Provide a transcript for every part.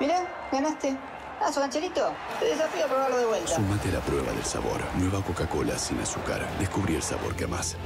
Mirá, ganaste. Ah, su gancherito. Te desafío a probarlo de vuelta. Sumate a la prueba del sabor. Nueva Coca-Cola sin azúcar. Descubrí el sabor que más.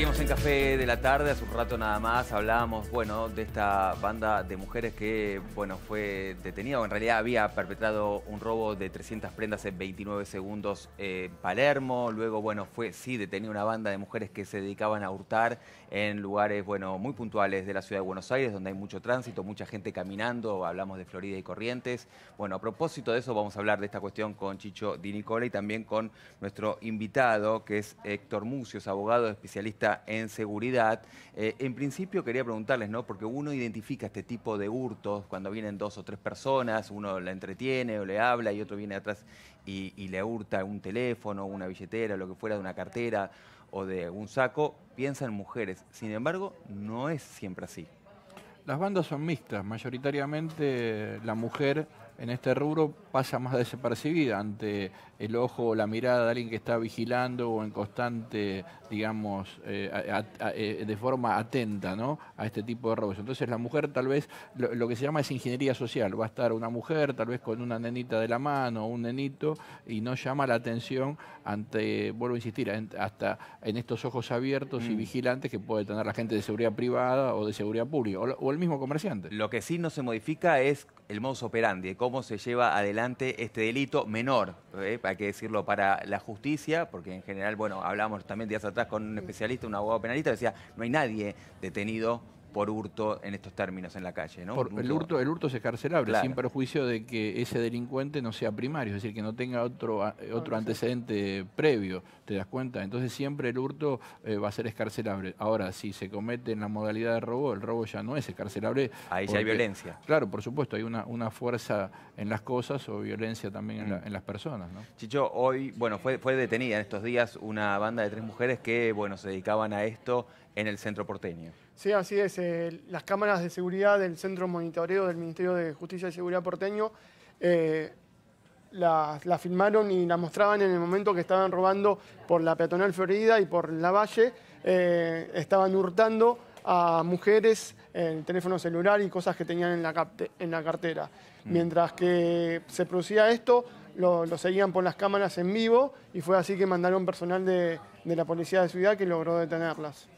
Seguimos en Café de la Tarde, hace un rato nada más hablábamos, bueno, de esta banda de mujeres que, bueno, fue detenida, o en realidad había perpetrado un robo de 300 prendas en 29 segundos en Palermo, luego, bueno, fue, sí, detenida una banda de mujeres que se dedicaban a hurtar en lugares, bueno, muy puntuales de la ciudad de Buenos Aires, donde hay mucho tránsito, mucha gente caminando, hablamos de Florida y Corrientes. Bueno, a propósito de eso, vamos a hablar de esta cuestión con Chicho Di Nicola y también con nuestro invitado, que es Héctor Mucios, abogado especialista en seguridad. Eh, en principio quería preguntarles, ¿no? Porque uno identifica este tipo de hurtos cuando vienen dos o tres personas, uno la entretiene o le habla y otro viene atrás y, y le hurta un teléfono, una billetera, lo que fuera de una cartera o de un saco, piensa en mujeres. Sin embargo, no es siempre así. Las bandas son mixtas, mayoritariamente la mujer en este rubro pasa más desapercibida ante el ojo o la mirada de alguien que está vigilando o en constante, digamos, eh, eh, de forma atenta ¿no? a este tipo de robos. Entonces la mujer tal vez, lo, que se llama es ingeniería social, va a estar una mujer tal vez con una nenita de la mano o un nenito y no llama la atención ante, vuelvo a insistir, hasta en estos ojos abiertos y mm. vigilantes que puede tener la gente de seguridad privada o de seguridad pública o, el mismo comerciante. Lo que sí no se modifica es el modus operandi, cómo se lleva adelante este delito menor, ¿eh? hay que decirlo para la justicia, porque en general, bueno, hablamos también días atrás con un especialista, un abogado penalista, decía, no hay nadie detenido por hurto en estos términos en la calle, ¿no? el, hurto, el hurto es escarcelable, sin perjuicio de que ese delincuente no sea primario, es decir, que no tenga otro, otro antecedente previo, ¿te das cuenta? Entonces siempre el hurto eh, va a ser escarcelable. Ahora, si se comete en la modalidad de robo, el robo ya no es escarcelable. Ahí ya hay violencia. Claro, por supuesto, hay una, fuerza en las cosas o violencia también en, mm. las personas, Chicho, hoy, bueno, fue, fue detenida en estos días una banda de tres mujeres que, bueno, se dedicaban a esto en el centro porteño. Sí, así es. Eh, las cámaras de seguridad del Centro Monitoreo del Ministerio de Justicia y Seguridad porteño eh, las la filmaron y las mostraban en el momento que estaban robando por la peatonal Florida y por la Valle. Eh, estaban hurtando a mujeres el teléfono celular y cosas que tenían en la, cartera. Mm. Mientras que se producía esto, lo, seguían por las cámaras en vivo y fue así que mandaron personal de la policía de ciudad que logró detenerlas.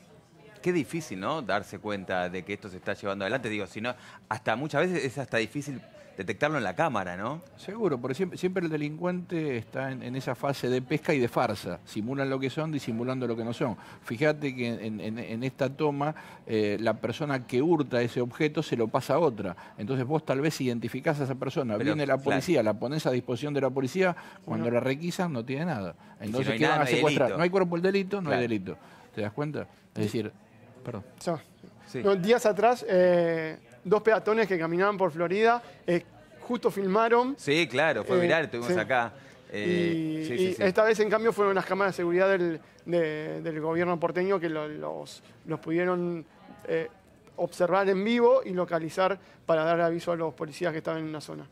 Qué difícil, ¿no? Darse cuenta de que esto se está llevando adelante. Digo, sino hasta muchas veces es hasta difícil detectarlo en la cámara, ¿no? Seguro, porque siempre, el delincuente está en, esa fase de pesca y de farsa. Simulan lo que son, disimulando lo que no son. Fíjate que en, esta toma, eh, la persona que hurta ese objeto se lo pasa a otra. Entonces vos tal vez identificás a esa persona. Viene la policía, la pones a disposición de la policía, cuando la requisan no tiene nada. Entonces, si no a secuestrar? No hay, cuerpo el delito, no hay delito. ¿Te das cuenta? Es decir, Perdón. días atrás, eh, dos peatones que caminaban por Florida, eh, justo filmaron. Sí, claro, fue eh, viral, estuvimos acá. y, esta vez, en cambio, fueron las cámaras de seguridad del, gobierno porteño que los, los, pudieron observar en vivo y localizar para dar aviso a los policías que estaban en la zona.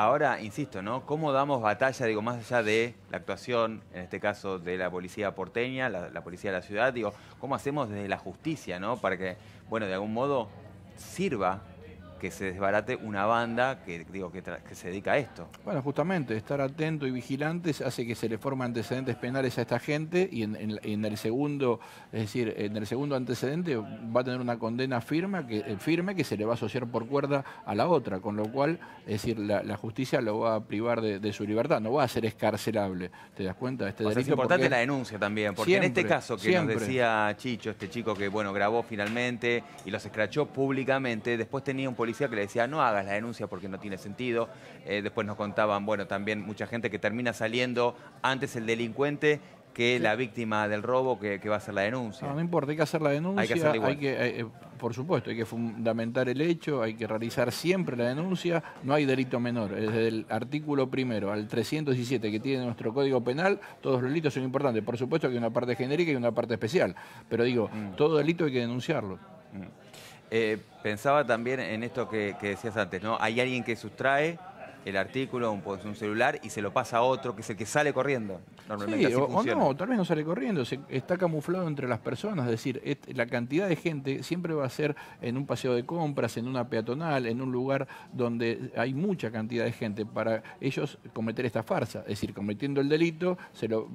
Ahora, insisto, ¿no? ¿Cómo damos batalla, digo, más allá de la actuación, en este caso, de la policía porteña, la, la, policía de la ciudad, digo, ¿cómo hacemos desde la justicia, ¿no? Para que, bueno, de algún modo sirva que se desbarate una banda que, digo, que, se dedica a esto. Bueno, justamente, estar atento y vigilantes hace que se le formen antecedentes penales a esta gente y en, el segundo, es decir, en el segundo antecedente va a tener una condena firme que, eh, firme que se le va a asociar por cuerda a la otra, con lo cual, es decir, la, justicia lo va a privar de, su libertad, no va a ser escarcelable, ¿te das cuenta? Este es importante la denuncia también, porque en este caso que nos decía Chicho, este chico que, bueno, grabó finalmente y los escrachó públicamente, después tenía un policía que le decía, no hagas la denuncia porque no tiene sentido. Eh, después nos contaban, bueno, también mucha gente que termina saliendo antes el delincuente que la víctima del robo que, va a hacer la denuncia. No, no importa, hay que hacer la denuncia, hay que, eh, por supuesto, hay que fundamentar el hecho, hay que realizar siempre la denuncia, no hay delito menor. Desde el artículo primero al 317 que tiene nuestro Código Penal, todos los delitos son importantes. Por supuesto que hay una parte genérica y una parte especial, pero digo, mm. todo delito hay que denunciarlo. Mm. Eh, pensaba también en esto que, que, decías antes, ¿no? Hay alguien que sustrae el artículo, pues, un, celular, y se lo pasa a otro, que es el que sale corriendo. Normalmente sí, o, no, tal vez no sale corriendo, se, está camuflado entre las personas. Es decir, la cantidad de gente siempre va a ser en un paseo de compras, en una peatonal, en un lugar donde hay mucha cantidad de gente para ellos cometer esta farsa. Es decir, cometiendo el delito,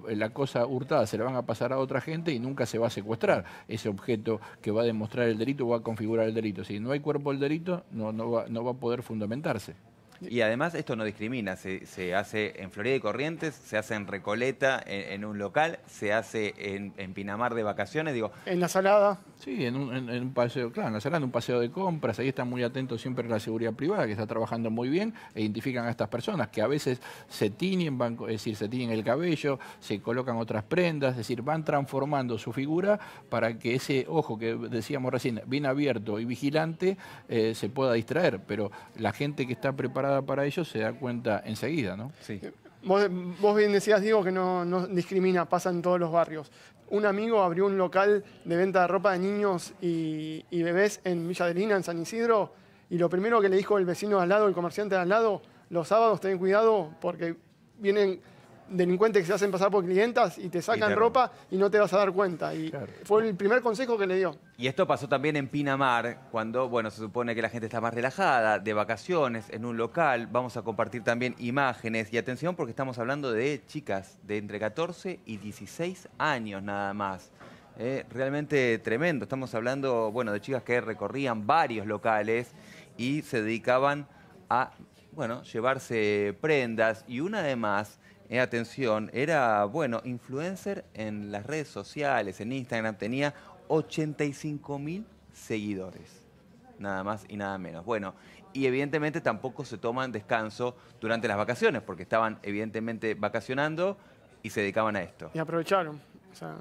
la cosa hurtada se la van a pasar a otra gente y nunca se va a secuestrar ese objeto que va a demostrar el delito o va a configurar el delito. Si no hay cuerpo del delito, no, va, no va a poder fundamentarse. Y además esto no discrimina, se, se, hace en Florida y Corrientes, se hace en Recoleta, en, un local, se hace en, en, Pinamar de vacaciones, digo. En la salada. Sí, en un, paseo, claro, en la un paseo de compras, ahí están muy atentos siempre la seguridad privada, que está trabajando muy bien, e identifican a estas personas que a veces se tiñen, es decir, se tiñen el cabello, se colocan otras prendas, es decir, van transformando su figura para que ese ojo que decíamos recién, bien abierto y vigilante, eh, se pueda distraer, pero la gente que está preparada para ello se da cuenta enseguida, ¿no? Sí. Eh, vos, bien decías, Diego, que no, no, discrimina, pasa en todos los barrios un amigo abrió un local de venta de ropa de niños y, bebés en Villa de Lina, en San Isidro, y lo primero que le dijo el vecino de al lado, el comerciante de al lado, los sábados ten cuidado porque vienen delincuentes que se hacen pasar por clientas y te sacan ropa y no te vas a dar cuenta. Y fue el primer consejo que le dio. Y esto pasó también en Pinamar, cuando, bueno, se supone que la gente está más relajada, de vacaciones, en un local. Vamos a compartir también imágenes. Y atención, porque estamos hablando de chicas de entre 14 y 16 años nada más. Eh, realmente tremendo. Estamos hablando, bueno, de chicas que recorrían varios locales y se dedicaban a, bueno, llevarse prendas. Y una de más... Eh, atención, era, bueno, influencer en las redes sociales, en Instagram, tenía 85 mil seguidores. Nada más y nada menos. Bueno, y evidentemente tampoco se toman descanso durante las vacaciones, porque estaban evidentemente vacacionando y se dedicaban a esto. Y aprovecharon. O sea,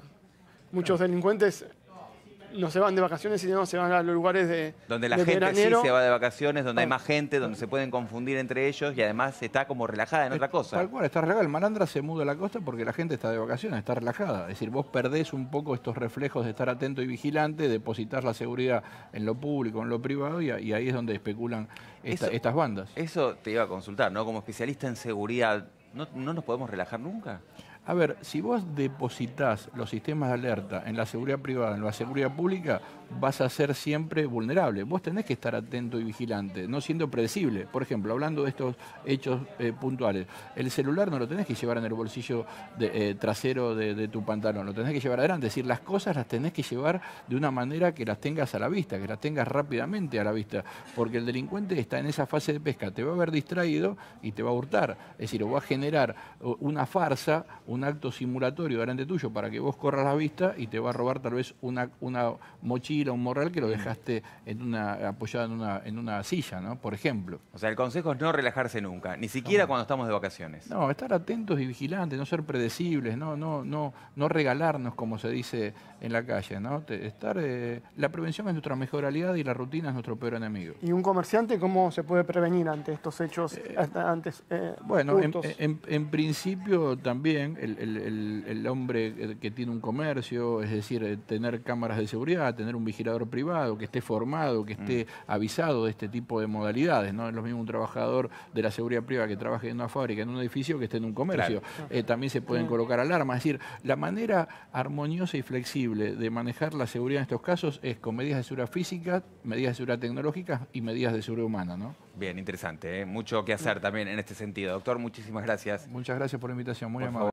muchos delincuentes no se van de vacaciones, sino se van a los lugares de Donde la gente sí se va de vacaciones, donde hay ah. más gente, donde se pueden confundir entre ellos y además está como relajada en otra cosa. Tal cual, está relajada. El malandra se muda a la costa porque la gente está de vacaciones, está relajada. Es decir, vos perdés un poco estos reflejos de estar atento y vigilante, depositar la seguridad en lo público, en lo privado y, ahí es donde especulan estas bandas. Eso te iba a consultar, ¿no? Como especialista en seguridad, ¿no, no nos podemos relajar nunca? A ver, si vos depositas los sistemas de alerta en la seguridad privada, en la seguridad pública, vas a ser siempre vulnerable. Vos tenés que estar atento y vigilante, no siendo predecible. Por ejemplo, hablando de estos hechos eh, puntuales, el celular no lo tenés que llevar en el bolsillo eh, trasero de, tu pantalón, lo tenés que llevar adelante. Es decir, las cosas las tenés que llevar de una manera que las tengas a la vista, que las tengas rápidamente a la vista, porque el delincuente está en esa fase de pesca, te va a ver distraído y te va a hurtar. Es decir, o va a generar una farsa, un acto simulatorio delante tuyo para que vos corras la vista y te va a robar tal vez una mochila a un Morral que lo dejaste apoyado en una, silla, ¿no? Por ejemplo. O sea, el consejo es no relajarse nunca, ni siquiera cuando estamos de vacaciones. No, estar atentos y vigilantes, no ser predecibles, no, regalarnos, como se dice en la calle, ¿no? Estar, eh, la prevención es nuestra mejor aliada y la rutina es nuestro peor enemigo. ¿Y un comerciante cómo se puede prevenir ante estos hechos, eh, antes? Eh, bueno, en, principio también el, el hombre que tiene un comercio, es decir, tener cámaras de seguridad, tener un un vigilador privado, que esté formado, que esté mm. avisado de este tipo de modalidades. No es lo mismo un trabajador de la seguridad privada que trabaje en una fábrica, en un edificio, que esté en un comercio. Eh, también se pueden mm. colocar alarmas. Es decir, la manera armoniosa y flexible de manejar la seguridad en estos casos es con medidas de seguridad física, medidas de seguridad tecnológica y medidas de seguridad humana. ¿no? Bien, interesante. ¿eh? Mucho que hacer mm. también en este sentido. Doctor, muchísimas gracias. Muchas gracias por la invitación. Muy amable.